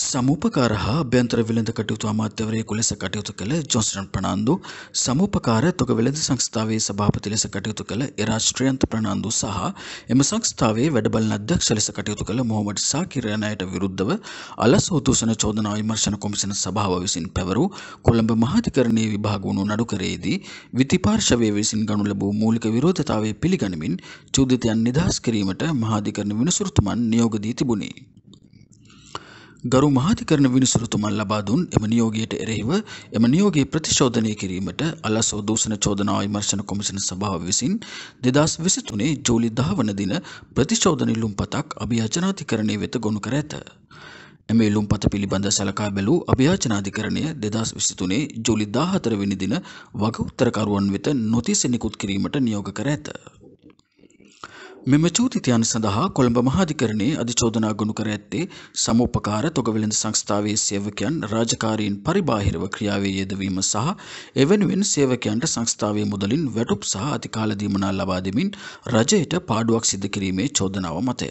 සමූපකාර හා අභ්‍යන්තර වෙළඳ කටයුතු අමාත්‍යවරයෙකු ලෙස කටයුතු කළ ජොන්ස්ටන් ප්‍රනාන්දු සමූපකාර තොග වෙළඳ සංස්ථාවේ සභාපති ලෙස කටයුතු කළ එරාශ්ට්‍රියන්ත ප්‍රනාන්දු සහ එම සංස්ථාවේ වැඩබලන අධ්‍යක්ෂ ලෙස කටයුතු කළ මොහොමඩ් සාකිර යන අයට විරුද්ධව අලස් උතුසන චෝදනා විමර්ශන කොමිෂන සභාව විසින් පැවරු කොළඹ මහාධිකරණයේ විභාග වුණු නඩුකරයේදී විතිපාර්ශවය විසින් ගනු ලැබූ මූලික විරෝධතාවය පිළිගනිමින් චෝදිතයන් නිදහස් කිරීමට මහාධිකරණ විනිසුරුතුමන් නියෝග දී තිබුණේ ගරු මහාධිකරණ විනිසුරුතුමන් ලබා දුන් එම නියෝගයට එරෙහිව එම නියෝගයේ ප්‍රතිශෝධනය කිරීමට අලසෝ දූෂණ චෝදනා විමර්ශන කොමිෂන් සභාව විසින් 2023 ජූලි 10 වන දින ප්‍රතිශෝධන ඉල්ලුම්පතක් අභියාචනාධිකරණයේ වෙත ගොනු කර ඇත. එම ඉල්ලුම්පත පිළිබඳ සලකා බැලූ අභියාචනාධිකරණය 2023 ජූලි 14 වෙනි දින වගඋත්තරකරුවන් වෙත නොතිස නිකුත් කිරීමට නියෝග කර ඇත. මෙම චූතිතයන් සඳහා කොළඹ මහාධිකරණයේ අධිචෝදනා ගොනු කර ඇත්තේ සමෝපකාර තොගවෙළඳ සංස්ථාවේ සේවකයන් රාජකාරීන් පරිබාහිරව ක්‍රියාවේ යෙදවීම සහ එවෙනුවෙන් සේවකයන්ට සංස්ථාවේ මුදලින් වැටුප් සහ අතිකාල දීමනා ලබා දෙමින් රජයට පාඩුවක් සිදු කිරීමේ චෝදනාව මතය.